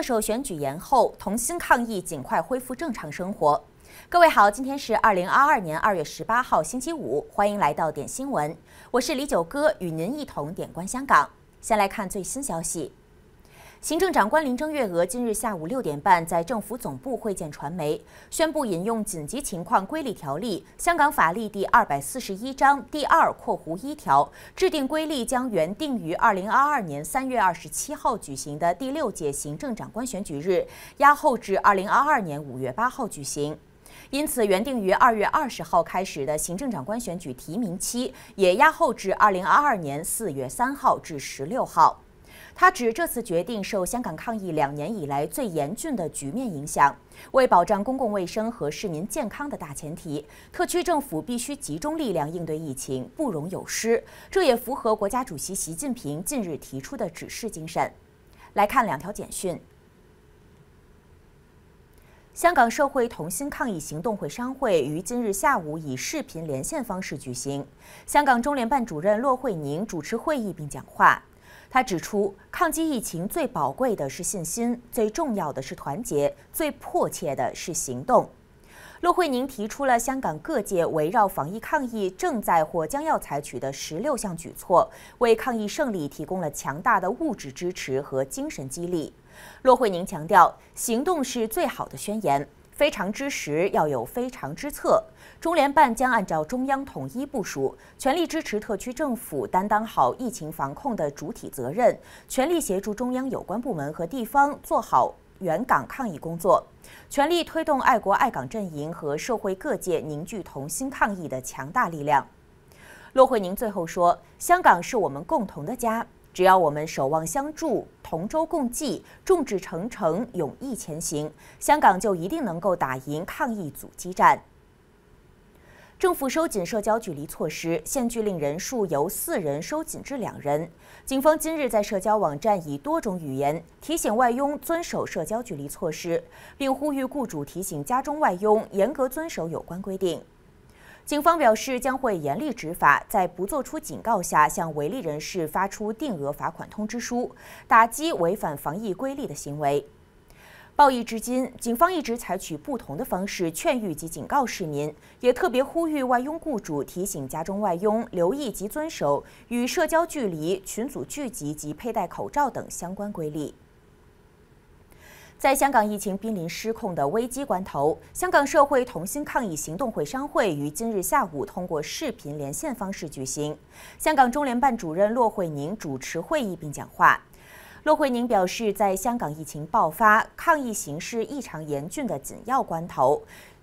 特首选举延后，同心抗疫，尽快恢复正常生活。各位好，今天是二零二二年二月十八号星期五，欢迎来到点新闻，我是李九哥，与您一同点关香港。先来看最新消息。行政长官林郑月娥今日下午六点半在政府总部会见传媒，宣布引用紧急情况规例条例（香港法例第二百四十一章第二（括弧）一条）制定规例，将原定于二零二二年三月二十七号举行的第六届行政长官选举日押后至二零二二年五月八号举行。因此，原定于二月二十号开始的行政长官选举提名期也押后至二零二二年四月三号至十六号。他指，这次决定受香港抗疫两年以来最严峻的局面影响，为保障公共卫生和市民健康的大前提，特区政府必须集中力量应对疫情，不容有失。这也符合国家主席习近平近日提出的指示精神。来看两条简讯：香港社会同心抗疫行动会商会于今日下午以视频连线方式举行，香港中联办主任骆惠宁主持会议并讲话。他指出，抗击疫情最宝贵的是信心，最重要的是团结，最迫切的是行动。骆惠宁提出了香港各界围绕防疫抗疫正在或将要采取的十六项举措，为抗疫胜利提供了强大的物质支持和精神激励。骆惠宁强调，行动是最好的宣言。非常之时要有非常之策。中联办将按照中央统一部署，全力支持特区政府担当好疫情防控的主体责任，全力协助中央有关部门和地方做好援港抗疫工作，全力推动爱国爱港阵营和社会各界凝聚同心抗疫的强大力量。骆惠宁最后说：“香港是我们共同的家。”只要我们守望相助、同舟共济、众志成城、勇毅前行，香港就一定能够打赢抗疫阻击战。政府收紧社交距离措施，限聚令人数由四人收紧至两人。警方今日在社交网站以多种语言提醒外佣遵守社交距离措施，并呼吁雇主提醒家中外佣严格遵守有关规定。警方表示将会严厉执法，在不做出警告下向违例人士发出定额罚款通知书，打击违反防疫规例的行为。报疫至今，警方一直采取不同的方式劝喻及警告市民，也特别呼吁外佣雇主提醒家中外佣留意及遵守与社交距离、群组聚集及佩戴口罩等相关规律。在香港疫情濒临失控的危机关头，香港社会同心抗疫行动会商会于今日下午通过视频连线方式举行。香港中联办主任骆惠宁主持会议并讲话。骆惠宁表示，在香港疫情爆发、抗疫形势异常严峻的紧要关头，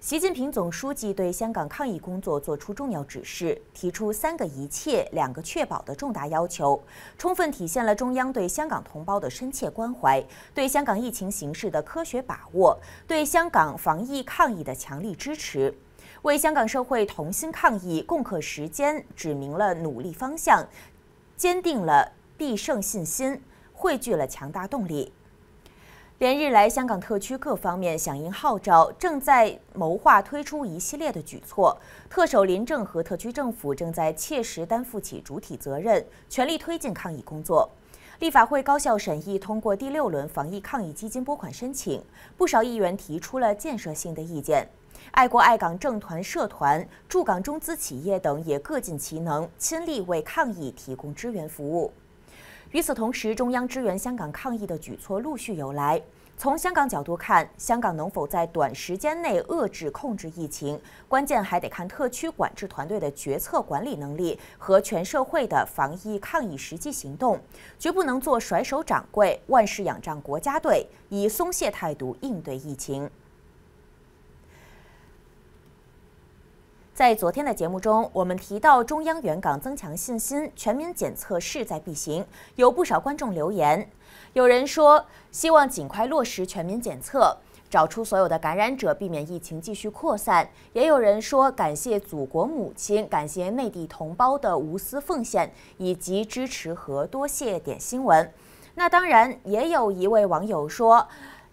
习近平总书记对香港抗疫工作作出重要指示，提出“三个一切、两个确保”的重大要求，充分体现了中央对香港同胞的深切关怀，对香港疫情形势的科学把握，对香港防疫抗疫的强力支持，为香港社会同心抗疫、共克时艰指明了努力方向，坚定了必胜信心，汇聚了强大动力。连日来，香港特区各方面响应号召，正在谋划推出一系列的举措。特首林郑和特区政府正在切实担负起主体责任，全力推进抗疫工作。立法会高效审议通过第六轮防疫抗疫基金拨款申请，不少议员提出了建设性的意见。爱国爱港政团、社团、驻港中资企业等也各尽其能，亲力为抗疫提供支援服务。与此同时，中央支援香港抗疫的举措陆续有来。从香港角度看，香港能否在短时间内遏制控制疫情，关键还得看特区管制团队的决策管理能力和全社会的防疫抗疫实际行动，绝不能做甩手掌柜，万事仰仗国家队，以松懈态度应对疫情。在昨天的节目中，我们提到中央援港增强信心，全民检测势在必行。有不少观众留言，有人说希望尽快落实全民检测，找出所有的感染者，避免疫情继续扩散。也有人说感谢祖国母亲，感谢内地同胞的无私奉献以及支持和多谢点新闻。那当然，也有一位网友说。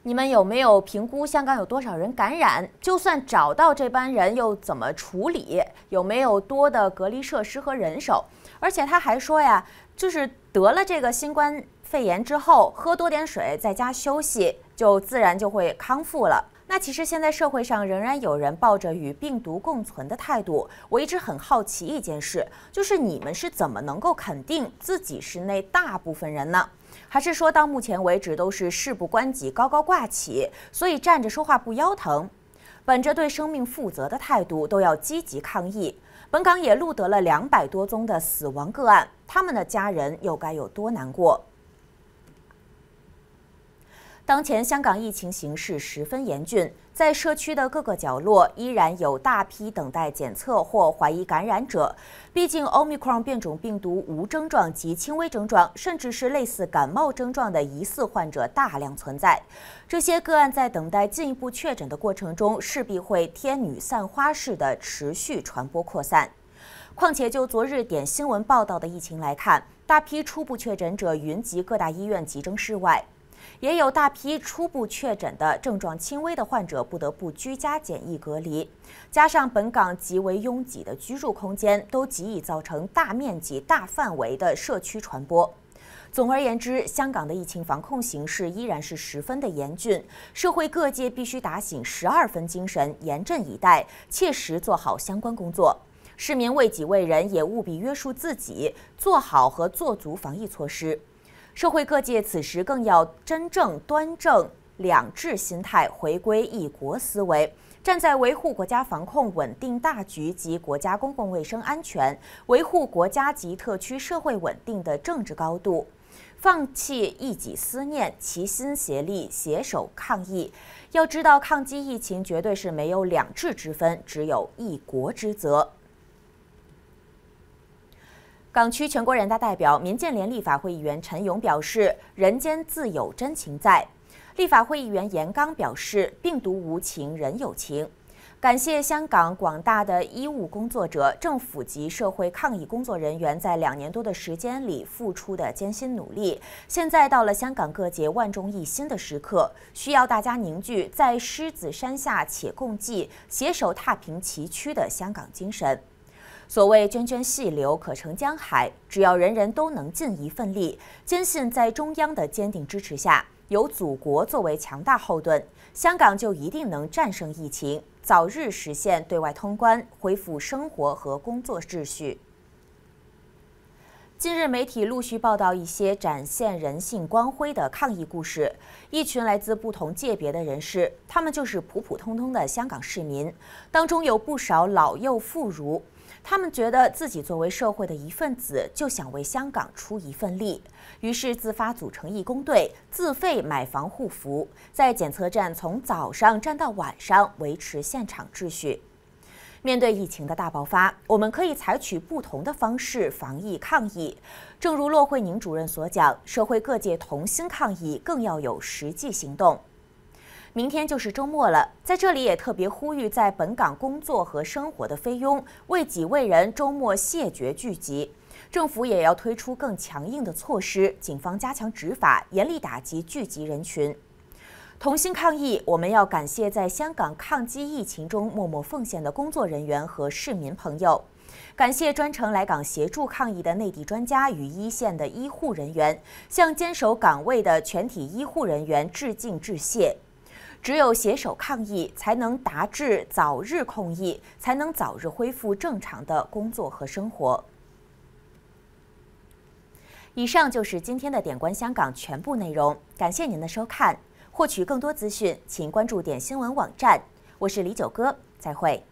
你们有没有评估香港有多少人感染？就算找到这帮人又怎么处理？有没有多的隔离设施和人手？而且他还说呀，就是得了这个新冠肺炎之后，喝多点水，在家休息，就自然就会康复了。那其实现在社会上仍然有人抱着与病毒共存的态度，我一直很好奇一件事，就是你们是怎么能够肯定自己是那大部分人呢？还是说到目前为止都是事不关己高高挂起，所以站着说话不腰疼？本着对生命负责的态度，都要积极抗疫。本港也录得了两百多宗的死亡个案，他们的家人又该有多难过？当前香港疫情形势十分严峻，在社区的各个角落依然有大批等待检测或怀疑感染者。毕竟，奥密克戎变种病毒无症状及轻微症状，甚至是类似感冒症状的疑似患者大量存在。这些个案在等待进一步确诊的过程中，势必会天女散花式的持续传播扩散。况且，就昨日点新闻报道的疫情来看，大批初步确诊者云集各大医院急诊室外。也有大批初步确诊的症状轻微的患者不得不居家简易隔离，加上本港极为拥挤的居住空间，都极易造成大面积、大范围的社区传播。总而言之，香港的疫情防控形势依然是十分的严峻，社会各界必须打醒十二分精神，严阵以待，切实做好相关工作。市民为己为人，也务必约束自己，做好和做足防疫措施。社会各界此时更要真正端正两制心态，回归一国思维，站在维护国家防控稳定大局及国家公共卫生安全、维护国家及特区社会稳定的政治高度，放弃一己思念，齐心协力，携手抗疫。要知道，抗击疫情绝对是没有两制之分，只有一国之责。港区全国人大代表、民建联立法会议员陈勇表示：“人间自有真情在。”立法会议员严刚表示：“病毒无情，人有情。”感谢香港广大的医务工作者、政府及社会抗疫工作人员在两年多的时间里付出的艰辛努力。现在到了香港各界万众一心的时刻，需要大家凝聚在狮子山下且共济，携手踏平崎岖的香港精神。所谓涓涓细流可成江海，只要人人都能尽一份力，坚信在中央的坚定支持下，有祖国作为强大后盾，香港就一定能战胜疫情，早日实现对外通关，恢复生活和工作秩序。近日，媒体陆续报道一些展现人性光辉的抗疫故事，一群来自不同界别的人士，他们就是普普通通的香港市民，当中有不少老幼妇孺。他们觉得自己作为社会的一份子，就想为香港出一份力，于是自发组成义工队，自费买防护服，在检测站从早上站到晚上，维持现场秩序。面对疫情的大爆发，我们可以采取不同的方式防疫抗疫。正如骆慧宁主任所讲，社会各界同心抗疫，更要有实际行动。明天就是周末了，在这里也特别呼吁在本港工作和生活的菲佣，为己为人，周末谢绝聚集。政府也要推出更强硬的措施，警方加强执法，严厉打击聚集人群。同心抗疫，我们要感谢在香港抗击疫情中默默奉献的工作人员和市民朋友，感谢专程来港协助抗疫的内地专家与一线的医护人员，向坚守岗位的全体医护人员致敬致谢。只有携手抗疫，才能达至早日控疫，才能早日恢复正常的工作和生活。以上就是今天的《点关香港》全部内容，感谢您的收看。获取更多资讯，请关注点新闻网站。我是李九哥，再会。